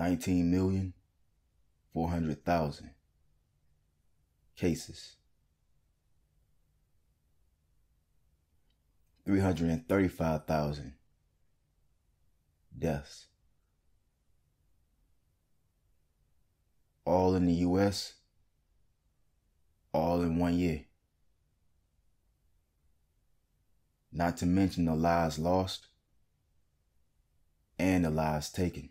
19 million 400,000 cases. 335,000 deaths. All in the US, all in one year. Not to mention the lives lost and the lives taken.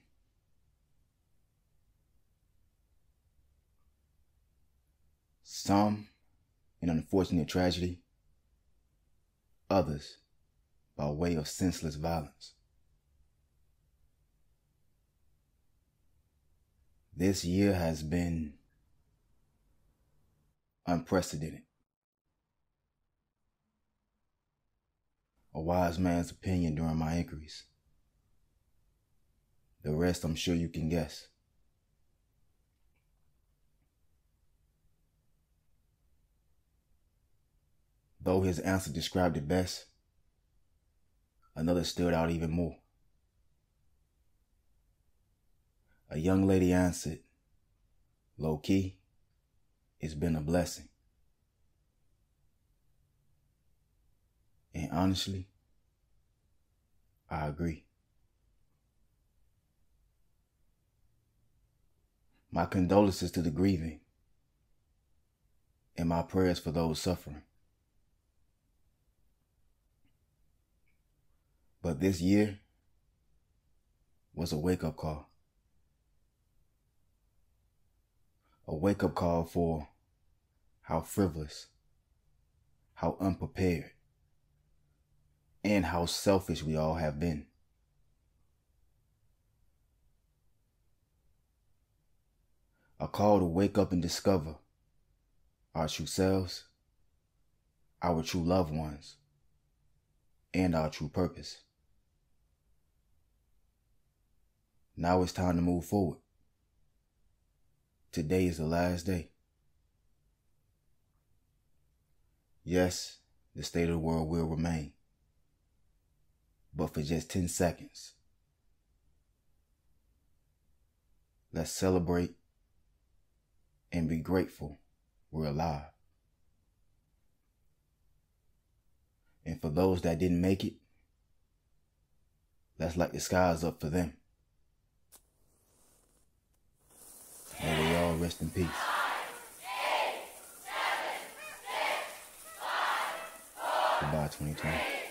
Some, in unfortunate tragedy. Others, by way of senseless violence. This year has been unprecedented. A wise man's opinion during my inquiries. The rest I'm sure you can guess. Though his answer described it best, another stood out even more. A young lady answered, Low key, it's been a blessing. And honestly, I agree. My condolences to the grieving and my prayers for those suffering. But this year was a wake up call. A wake up call for how frivolous, how unprepared, and how selfish we all have been. A call to wake up and discover our true selves, our true loved ones, and our true purpose. Now it's time to move forward. Today is the last day. Yes, the state of the world will remain, but for just 10 seconds. Let's celebrate and be grateful we're alive. And for those that didn't make it, let's light the skies up for them. rest in peace. Five, eight, seven, six, five, four, Goodbye, 2020. Three,